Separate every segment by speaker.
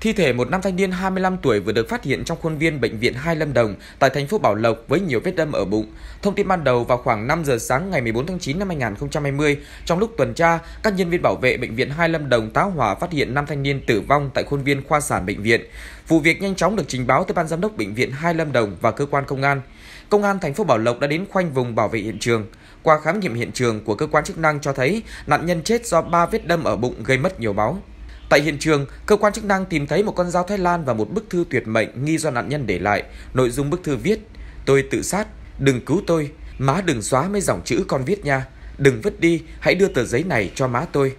Speaker 1: Thi thể một nam thanh niên 25 tuổi vừa được phát hiện trong khuôn viên bệnh viện Hai Lâm Đồng tại thành phố Bảo Lộc với nhiều vết đâm ở bụng. Thông tin ban đầu vào khoảng 5 giờ sáng ngày 14 tháng 9 năm 2020, trong lúc tuần tra, các nhân viên bảo vệ bệnh viện Hai Lâm Đồng táo hỏa phát hiện nam thanh niên tử vong tại khuôn viên khoa sản bệnh viện. Vụ việc nhanh chóng được trình báo tới ban giám đốc bệnh viện Hai Lâm Đồng và cơ quan công an. Công an thành phố Bảo Lộc đã đến khoanh vùng bảo vệ hiện trường. Qua khám nghiệm hiện trường của cơ quan chức năng cho thấy nạn nhân chết do ba vết đâm ở bụng gây mất nhiều máu. Tại hiện trường, cơ quan chức năng tìm thấy một con dao Thái Lan và một bức thư tuyệt mệnh nghi do nạn nhân để lại. Nội dung bức thư viết, tôi tự sát, đừng cứu tôi, má đừng xóa mấy dòng chữ con viết nha. Đừng vứt đi, hãy đưa tờ giấy này cho má tôi.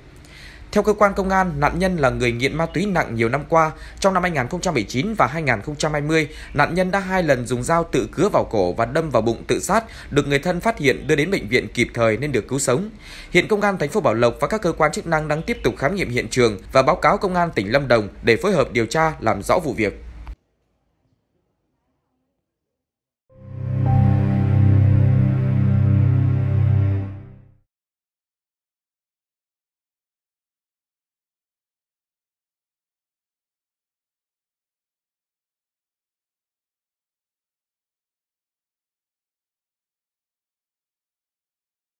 Speaker 1: Theo cơ quan công an, nạn nhân là người nghiện ma túy nặng nhiều năm qua. Trong năm 2019 và 2020, nạn nhân đã hai lần dùng dao tự cứa vào cổ và đâm vào bụng tự sát, được người thân phát hiện đưa đến bệnh viện kịp thời nên được cứu sống. Hiện công an thành phố Bảo Lộc và các cơ quan chức năng đang tiếp tục khám nghiệm hiện trường và báo cáo công an tỉnh Lâm Đồng để phối hợp điều tra làm rõ vụ việc.